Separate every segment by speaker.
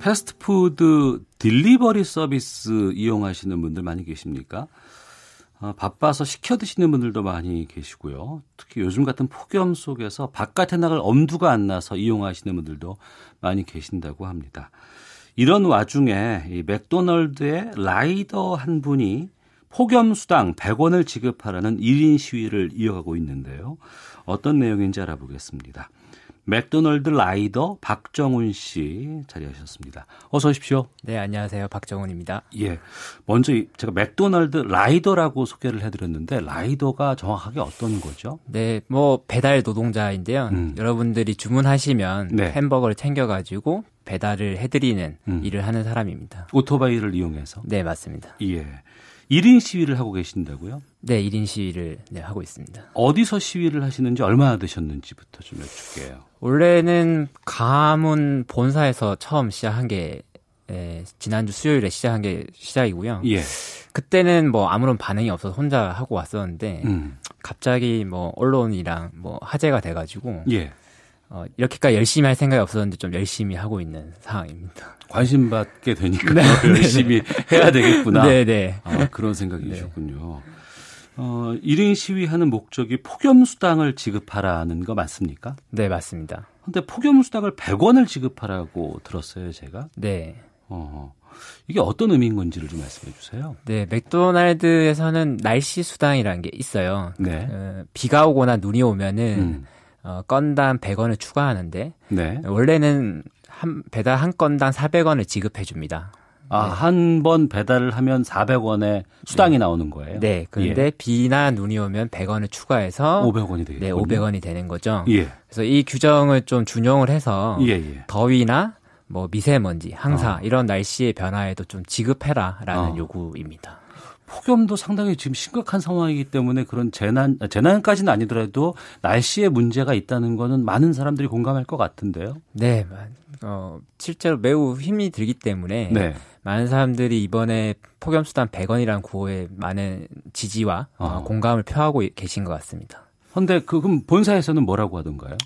Speaker 1: 패스트푸드 딜리버리 서비스 이용하시는 분들 많이 계십니까? 아, 바빠서 시켜 드시는 분들도 많이 계시고요. 특히 요즘 같은 폭염 속에서 바깥에 나갈 엄두가 안 나서 이용하시는 분들도 많이 계신다고 합니다. 이런 와중에 이 맥도널드의 라이더 한 분이 폭염수당 100원을 지급하라는 1인 시위를 이어가고 있는데요. 어떤 내용인지 알아보겠습니다. 맥도널드 라이더 박정훈 씨 자리하셨습니다. 어서 오십시오. 네, 안녕하세요. 박정훈입니다. 예. 먼저 제가 맥도널드 라이더라고 소개를 해드렸는데 라이더가 정확하게 어떤
Speaker 2: 거죠? 네, 뭐 배달 노동자인데요. 음. 여러분들이 주문하시면 네. 햄버거를 챙겨가지고 배달을 해드리는 음. 일을 하는 사람입니다. 오토바이를 이용해서? 네, 맞습니다.
Speaker 1: 예. 1인 시위를 하고 계신다고요? 네, 1인 시위를 네, 하고 있습니다. 어디서 시위를 하시는지 얼마나 되셨는지부터 좀 여쭐게요. 원래는 가문
Speaker 2: 본사에서 처음 시작한 게 에, 지난주 수요일에 시작한 게 시작이고요. 예. 그때는 뭐 아무런 반응이 없어서 혼자 하고 왔었는데 음. 갑자기 뭐 언론이랑 뭐 화제가 돼가지고 예. 어, 이렇게까지 열심히 할 생각이 없었는데 좀
Speaker 1: 열심히 하고 있는 상황입니다. 관심 받게 되니까 네, 열심히 네, 네. 해야 되겠구나. 네네. 아, 네. 어, 그런 생각이셨군요. 네. 어, 1인 시위하는 목적이 폭염수당을 지급하라는 거 맞습니까? 네, 맞습니다. 근데 폭염수당을 100원을 지급하라고 들었어요, 제가. 네. 어, 이게 어떤 의미인 건지를 좀 말씀해 주세요.
Speaker 2: 네, 맥도날드에서는 날씨 수당이라는 게 있어요. 네. 어, 비가 오거나 눈이 오면은 음. 어, 건당 100원을 추가하는데 네. 원래는 한 배달 한 건당 400원을 지급해 줍니다. 아, 네. 한번 배달을 하면 400원에 수당이 네. 나오는 거예요? 네. 그런데 예. 비나 눈이 오면 100원을 추가해서 500원이 되겠 네, 500원이 되는 거죠. 예. 그래서 이 규정을 좀 준용을 해서 예예. 예. 더위나 뭐 미세먼지, 항사 어. 이런 날씨의 변화에도 좀 지급해라라는 어.
Speaker 1: 요구입니다. 폭염도 상당히 지금 심각한 상황이기 때문에 그런 재난 재난까지는 아니더라도 날씨에 문제가 있다는 거는 많은 사람들이 공감할 것 같은데요. 네, 어, 실제로 매우 힘이 들기 때문에 네. 많은 사람들이 이번에 폭염
Speaker 2: 수단 100원이라는 구호에 많은 지지와 어. 아. 공감을 표하고 계신 것 같습니다. 그런데 그, 그럼 본사에서는 뭐라고 하던가요?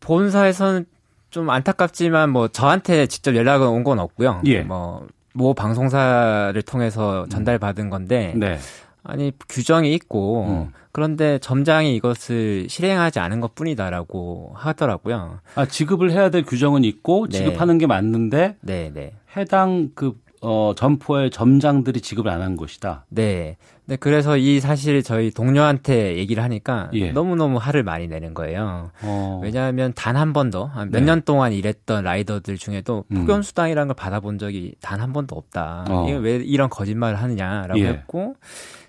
Speaker 2: 본사에서는 좀 안타깝지만 뭐 저한테 직접 연락은 온 건 없고요. 예. 뭐모 방송사를 통해서 음. 전달받은 건데 네. 아니 규정이 있고 음. 그런데 점장이 이것을 실행하지 않은 것뿐이다라고 하더라고요.
Speaker 1: 아 지급을 해야 될 규정은 있고 네. 지급하는 게
Speaker 2: 맞는데
Speaker 1: 네, 네. 해당 그 어, 점포의 점장들이 지급을 안 한 것이다.
Speaker 2: 네. 네, 그래서 이 사실 저희 동료한테 얘기를 하니까 예. 너무너무 화를 많이 내는 거예요. 어. 왜냐하면 단 한 번도 몇년 네. 동안 일했던 라이더들 중에도 음. 폭염수당이라는 걸 받아본 적이 단 한 번도 없다. 어. 왜 이런 거짓말을 하느냐라고 예. 했고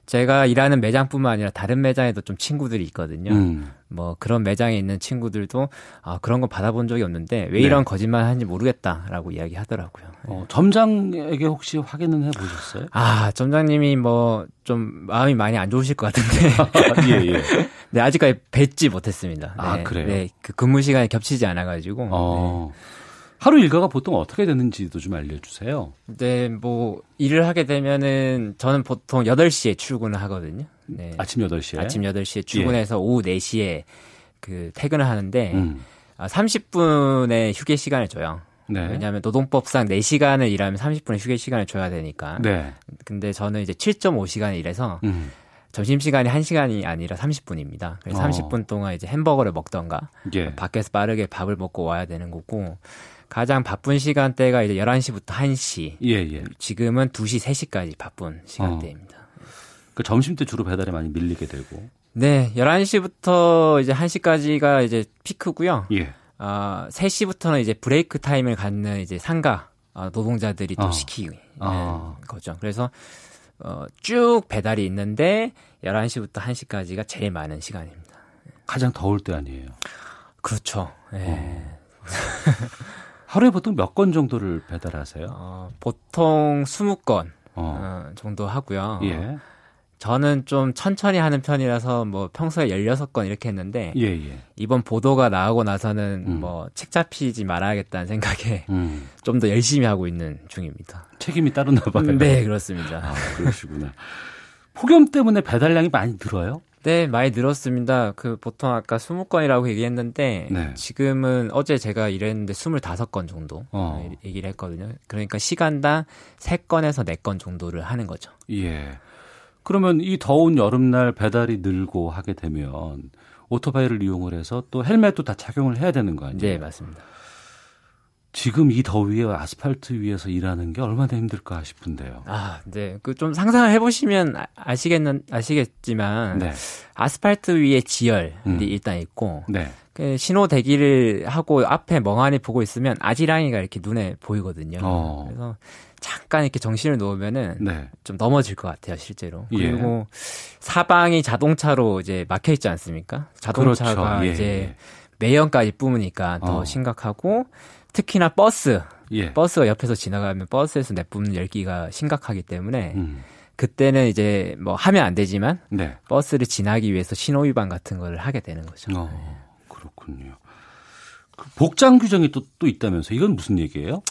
Speaker 2: 제가 일하는 매장뿐만 아니라 다른 매장에도 좀 친구들이 있거든요. 음. 뭐 그런 매장에 있는 친구들도 아, 그런 거 받아본 적이 없는데 왜 네. 이런 네. 거짓말 하는지 모르겠다라고 이야기하더라고요. 어, 점장에게 혹시 확인은 해보셨어요? 아 점장님이 뭐 좀 마음이 많이 안 좋으실 것 같은데. 예 예. 네 아직까지 뵙지 못했습니다. 아, 네, 아 그래요? 네, 그 근무 시간이 겹치지 않아가지고. 어. 네. 하루 일과가 보통 어떻게 되는지도 좀 알려주세요. 네, 뭐 일을 하게 되면은 저는 보통 8시에 출근을 하거든요. 네. 아침 8시에? 아침 8시에 출근해서 예. 오후 4시에 그 퇴근을 하는데 음. 아, 30분의 휴게 시간을 줘요. 네. 왜냐하면 노동법상 4시간을 일하면 30분의 휴게 시간을 줘야 되니까. 네. 근데 저는 이제 7.5시간을 일해서 음. 점심시간이 1시간이 아니라 30분입니다. 그래서 어. 30분 동안 이제 햄버거를 먹던가 예. 밖에서 빠르게 밥을 먹고 와야 되는 거고 가장 바쁜 시간대가 이제 11시부터 1시. 예, 예. 지금은 2시, 3시까지
Speaker 1: 바쁜 시간대입니다. 어. 그 점심 때 주로 배달이 많이 밀리게 되고.
Speaker 2: 네, 11시부터 이제 1시까지가 이제 피크고요. 예. 아, 어, 3시부터는 이제 브레이크 타임을 갖는 이제 상가 아, 노동자들이 또 어. 시키는 어. 거죠. 그래서 어, 쭉 배달이 있는데 11시부터 1시까지가 제일 많은 시간입니다.
Speaker 1: 가장 더울 때 아니에요. 그렇죠. 예. 어. 하루에 보통 몇 건 정도를 배달하세요? 어, 보통 20건 어. 어.
Speaker 2: 정도 하고요. 예. 저는 좀 천천히 하는 편이라서 뭐 평소에 16건 이렇게 했는데 예, 예. 이번 보도가 나오고 나서는 음. 뭐책 잡히지 말아야겠다는 생각에 음. 좀더 열심히 하고 있는 중입니다. 책임이 따르나 봐요. 네, 그렇습니다.
Speaker 1: 아, 그러시구나.
Speaker 2: 폭염 때문에 배달량이 많이 늘어요? 네, 많이 늘었습니다. 그 보통 아까 20건이라고 얘기했는데 네. 지금은 어제 제가 일했는데 25건 정도 어. 얘기를 했거든요. 그러니까 시간당 3건에서 4건 정도를 하는
Speaker 1: 거죠. 예. 그러면 이 더운 여름날 배달이 늘고 하게 되면 오토바이를 이용을 해서 또 헬멧도 다 착용을 해야 되는 거 아니에요? 네, 맞습니다. 지금 이 더위에 아스팔트 위에서 일하는 게 얼마나 힘들까 싶은데요. 아, 네. 그 좀
Speaker 2: 상상을 해보시면 아, 아시겠는, 아시겠지만, 네. 아스팔트 위에 지열이 음. 일단 있고, 네. 그 신호 대기를 하고 앞에 멍하니 보고 있으면 아지랑이가 이렇게 눈에 보이거든요. 어. 그래서 잠깐 이렇게 정신을 놓으면은 네. 좀 넘어질 것 같아요, 실제로. 예. 그리고 예. 사방이 자동차로 이제 막혀 있지 않습니까? 자동차가 그렇죠. 예. 이제 예. 매연까지 뿜으니까 더 어. 심각하고, 특히나 버스. 예. 버스가 옆에서 지나가면 버스에서 내뿜는 열기가 심각하기 때문에 음. 그때는 이제 뭐 하면 안 되지만 네. 버스를 지나기 위해서 신호 위반 같은 걸 하게 되는 거죠. 어, 그렇군요. 그 복장 규정이 또, 또 있다면서 이건 무슨 얘기예요?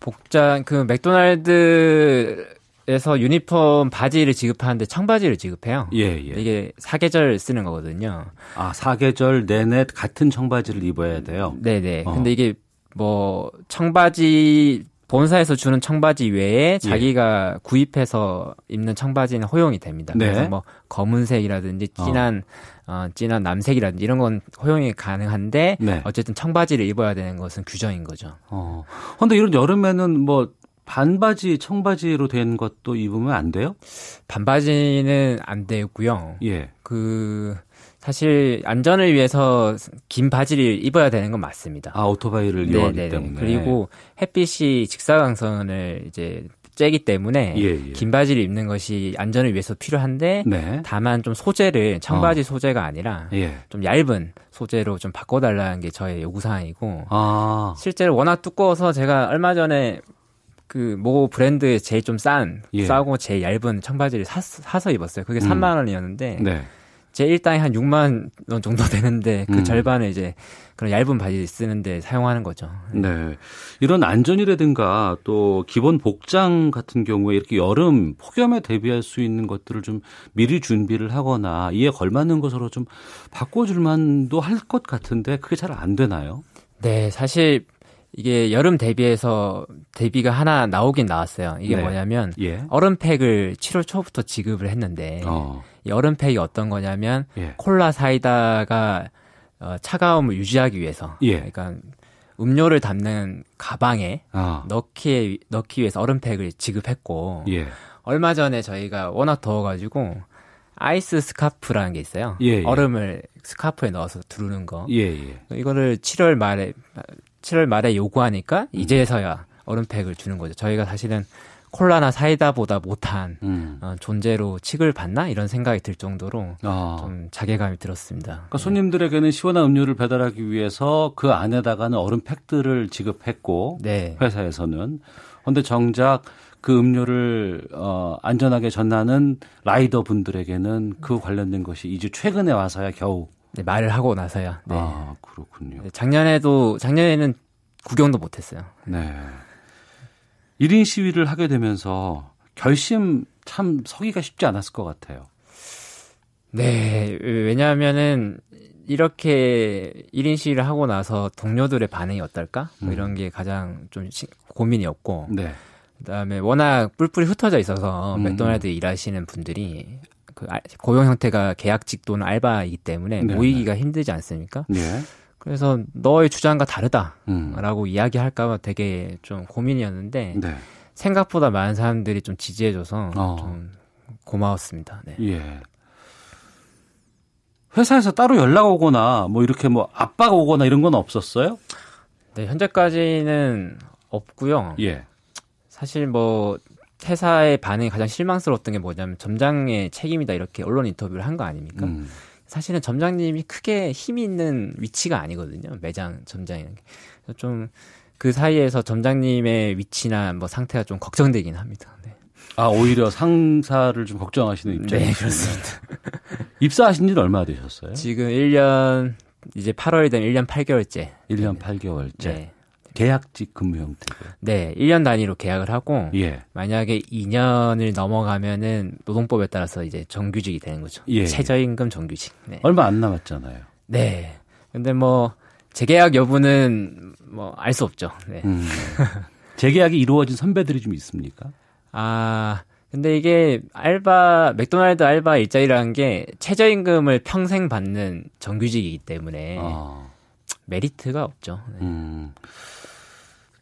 Speaker 2: 복장 그 맥도날드에서 유니폼 바지를 지급하는데 청바지를 지급해요. 예, 예. 이게 사계절 쓰는 거거든요. 아 사계절 내내 같은 청바지를 입어야 돼요. 네네. 네. 어. 근데 이게 뭐 청바지 본사에서 주는 청바지 외에 예. 자기가 예. 구입해서 입는 청바지는 허용이 됩니다. 네. 그래서 뭐 검은색이라든지 어. 진한 어. 어. 진한 남색이라든지 이런 건 허용이 가능한데 네. 어쨌든 청바지를 입어야 되는 것은 규정인 거죠.
Speaker 1: 어. 근데 이런 여름에는 뭐 반바지 청바지로 된 것도 입으면 안 돼요? 반바지는 안 되고요. 예. 그 사실
Speaker 2: 안전을 위해서 긴 바지를 입어야 되는 건 맞습니다. 아 오토바이를 네네네. 이용하기 네, 네. 때문에 그리고 햇빛이 직사광선을 이제 쬐기 때문에 예, 예. 긴 바지를 입는 것이 안전을 위해서 필요한데 네. 다만 좀 소재를 청바지 어. 소재가 아니라 예. 좀 얇은 소재로 좀 바꿔달라는 게 저의 요구 사항이고 아. 실제로 워낙 두꺼워서 제가 얼마 전에 그 모 브랜드의 제일 좀싼 예. 싸고 제일 얇은 청바지를 사, 서 입었어요. 그게 음. 3만 원이었는데. 네. 제1당이한 6만 원 정도 되는데 그 음. 절반을 이제 그런 얇은 바지 쓰는데 사용하는 거죠.
Speaker 1: 네. 네. 이런 안전이라든가 또 기본 복장 같은 경우에 이렇게 여름 폭염에 대비할 수 있는 것들을 좀 미리 준비를 하거나 이에 걸맞는 것으로 좀 바꿔줄 만도 할 것 같은데 그게 잘 안 되나요? 네. 사실 이게
Speaker 2: 여름 대비해서 대비가 하나 나오긴 나왔어요. 이게 네. 뭐냐면 예. 얼음팩을 7월 초부터 지급을 했는데 어. 여름팩이 어떤 거냐면 예. 콜라 사이다가 어, 차가움을 유지하기 위해서 예. 그러니까 음료를 담는 가방에 아. 넣기 넣기 위해서 얼음팩을 지급했고 예. 얼마 전에 저희가 워낙 더워가지고 아이스 스카프라는 게 있어요. 예, 예. 얼음을 스카프에 넣어서 두르는 거. 예, 예. 이거를 7월 말에 7월 말에 요구하니까 음. 이제서야 얼음팩을 주는 거죠. 저희가 사실은 콜라나 사이다보다 못한 음. 어, 존재로 칙을 받나 이런 생각이 들 정도로 아. 좀 자괴감이 들었습니다. 그러니까
Speaker 1: 네. 손님들에게는 시원한 음료를 배달하기 위해서 그 안에다가는 얼음 팩들을 지급했고 네. 회사에서는 그런데 정작 그 음료를 어, 안전하게 전하는 라이더 분들에게는 그 관련된 것이 이제 최근에 와서야 겨우 네, 말을 하고 나서야. 네. 아 그렇군요. 네, 작년에도 작년에는 구경도 못했어요. 네. 1인 시위를 하게 되면서 결심 참 서기가 쉽지 않았을 것 같아요. 네, 왜냐하면은
Speaker 2: 이렇게 1인 시위를 하고 나서 동료들의 반응이 어떨까? 뭐 음. 이런 게 가장 좀 고민이었고. 네. 그다음에 워낙 뿔뿔이 흩어져 있어서 음. 맥도날드 일하시는 분들이 그 고용 형태가 계약직 또는 알바이기 때문에 네. 모이기가 네. 힘들지 않습니까? 네. 그래서 너의 주장과 음. 다르다라고 음. 이야기할까봐 되게 좀 고민이었는데 네. 생각보다 많은 사람들이 좀 지지해줘서 어.
Speaker 1: 좀 고마웠습니다. 네. 예. 회사에서 따로 연락 오거나 뭐 이렇게 뭐 압박 오거나 이런 건 없었어요? 네, 현재까지는
Speaker 2: 없고요. 예. 사실 뭐 회사의 반응이 가장 실망스러웠던 게 뭐냐면 점장의 책임이다 이렇게 언론 인터뷰를 한 거 아닙니까? 음. 사실은 점장님이 크게 힘이 있는 위치가 아니거든요. 매장 점장이라는 게. 좀그 사이에서 점장님의 위치나 뭐 상태가 좀 걱정되긴 합니다. 네. 아, 오히려
Speaker 1: 상사를 좀 걱정하시는 입장이시요 네, 그렇습니다. 입사하신 지는 얼마나 되셨어요? 지금 1년 이제 8월이 되면 1년 8개월째. 1년 8개월째. 네. 계약직 근무 형태
Speaker 2: 네, 1년 단위로 계약을 하고 예. 만약에 2년을 넘어가면은 노동법에 따라서 이제 정규직이 되는 거죠. 예. 최저임금 정규직. 네. 얼마 안 남았잖아요. 네. 근데 뭐 재계약 여부는 뭐 알 수 없죠. 네. 음. 재계약이 이루어진 선배들이 좀 있습니까? 아, 근데 이게 알바 맥도날드 알바 일자리라는 게 최저임금을 평생 받는 정규직이기 때문에 아. 메리트가 없죠.
Speaker 1: 네. 음.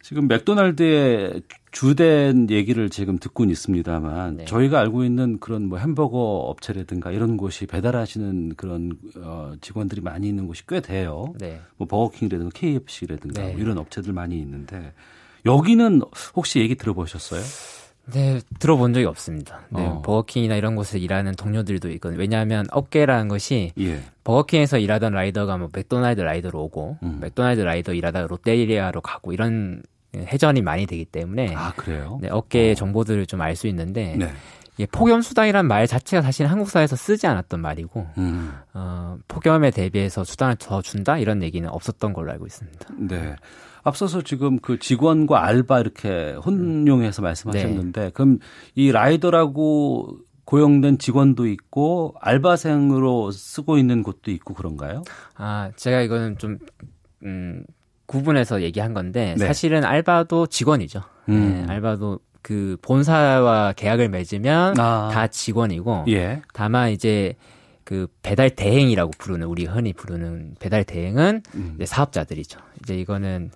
Speaker 1: 지금 맥도날드의 주된 얘기를 지금 듣고 있습니다만 네. 저희가 알고 있는 그런 뭐 햄버거 업체라든가 이런 곳이 배달하시는 그런 어 직원들이 많이 있는 곳이 꽤 돼요. 네. 뭐 버거킹이라든가 KFC라든가 뭐 네. 뭐 이런 업체들 많이 있는데 여기는 혹시 얘기 들어보셨어요? 네, 들어본 적이 없습니다. 네, 어.
Speaker 2: 버거킹이나 이런 곳에 일하는 동료들도 있거든요. 왜냐하면 업계라는 것이 예. 버거킹에서 일하던 라이더가 뭐 맥도날드 라이더로 오고 음. 맥도날드 라이더 일하다가 롯데리아로 가고 이런 예, 회전이 많이 되기 때문에 아 그래요? 네, 어깨의 어. 정보들을 좀 알 수 있는데 네. 예, 폭염 수당이란 말 자체가 사실 한국사에서 쓰지 않았던 말이고
Speaker 1: 음. 어, 폭염에 대비해서 수당을 더 준다 이런 얘기는 없었던 걸로 알고 있습니다. 네. 앞서서 지금 그 직원과 알바 이렇게 혼용해서 말씀하셨는데 네. 그럼 이 라이더라고 고용된 직원도 있고 알바생으로 쓰고 있는 곳도 있고 그런가요? 아
Speaker 2: 제가 이거는 좀 음, 구분해서 얘기한 건데 네. 사실은 알바도 직원이죠. 음. 네, 알바도 그 본사와 계약을 맺으면 아. 다 직원이고 예. 다만 이제 그 배달 대행이라고 부르는 우리 흔히 부르는 배달 대행은 음. 이제 사업자들이죠. 이제 이거는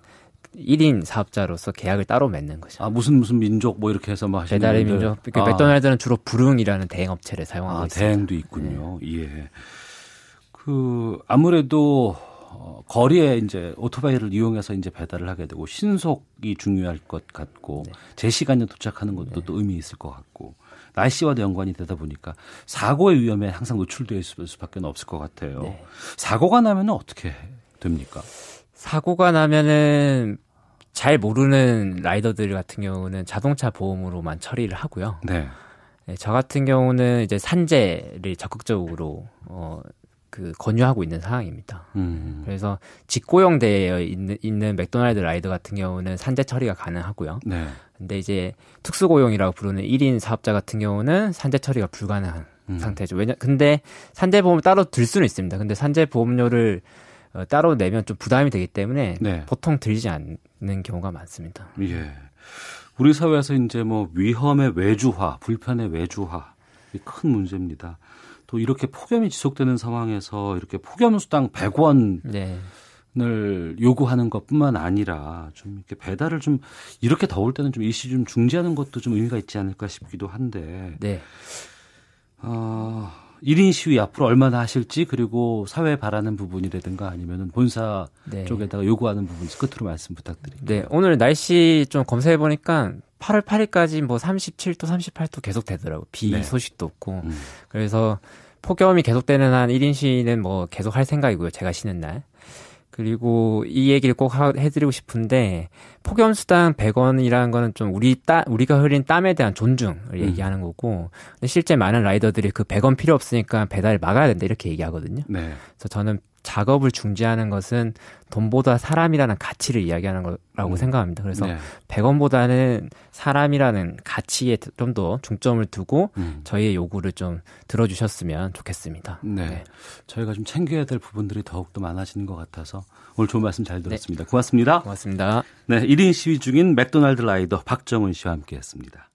Speaker 2: 1인 사업자로서 계약을 따로 맺는 거죠. 아, 무슨 무슨 민족 뭐 이렇게 해서 뭐 배달의 분들. 민족. 그러니까 아. 맥도날드는 주로 부릉이라는 대행 업체를 아, 사용하고 아, 있습니다. 대행도 있군요. 네. 예. 그
Speaker 1: 아무래도 거리에 이제 오토바이를 이용해서 이제 배달을 하게 되고 신속이 중요할 것 같고 네. 제 시간에 도착하는 것도 네. 또 의미 있을 것 같고 날씨와도 연관이 되다 보니까 사고의 위험에 항상 노출되어 있을 수밖에 없을 것 같아요. 네. 사고가 나면 어떻게 됩니까?
Speaker 2: 사고가 나면은 잘 모르는 라이더들 같은 경우는 자동차 보험으로만 처리를 하고요. 네. 네 저 같은 경우는 이제 산재를 적극적으로 어그 권유하고 있는 상황입니다. 음. 그래서 직고용 대에 있는, 있는 맥도날드 라이더 같은 경우는 산재 처리가 가능하고요. 네. 근데 이제 특수고용이라고 부르는 1인 사업자 같은 경우는 산재 처리가 불가능한 음. 상태죠. 왜냐 근데 산재 보험 따로 들 수는 있습니다. 근데 산재 보험료를 어, 따로 내면 좀 부담이 되기 때문에 네. 보통 들지 않는 경우가 많습니다.
Speaker 1: 예. 우리 사회에서 이제 뭐 위험의 외주화, 불편의 외주화 이 큰 문제입니다. 또 이렇게 폭염이 지속되는 상황에서 이렇게 폭염 수당 100원 네. 을 요구하는 것뿐만 아니라 좀 이렇게 배달을 좀 이렇게 더울 때는 좀 일시 좀 중지하는 것도 좀 의미가 있지 않을까 싶기도 한데 네. 어, 1인 시위 앞으로 얼마나 하실지 그리고 사회에 바라는 부분이라든가 아니면 은 본사 네. 쪽에다가 요구하는 부분 끝으로 말씀 부탁드립니다. 네, 오늘
Speaker 2: 날씨 좀 검사해 보니까 8월 8일까지 뭐 37도, 38도 계속 되더라고. 비 네. 소식도 없고. 음. 그래서 폭염이 계속되는 한 1인 시위는 뭐 계속 할 생각이고요. 제가 쉬는 날. 그리고 이 얘기를 꼭 하, 해드리고 싶은데 폭염 수당 100원이라는 거는 좀 우리 따, 우리가 흐린 땀에 대한 존중을 음. 얘기하는 거고 근데 실제 많은 라이더들이 그 100원 필요 없으니까 배달 을 막아야 된다 이렇게 얘기하거든요. 네. 그래서 저는 작업을 중지하는 것은 돈보다 사람이라는 가치를 이야기하는 거라고 음. 생각합니다. 그래서 네. 100원보다는 사람이라는 가치에 좀 더 중점을 두고 음. 저희의 요구를 좀 들어주셨으면 좋겠습니다.
Speaker 1: 네. 네. 저희가 좀 챙겨야 될 부분들이 더욱더 많아지는 것 같아서 오늘 좋은 말씀 잘 들었습니다. 네. 고맙습니다. 고맙습니다. 네. 1인 시위 중인 맥도날드 라이더 박정은 씨와 함께 했습니다.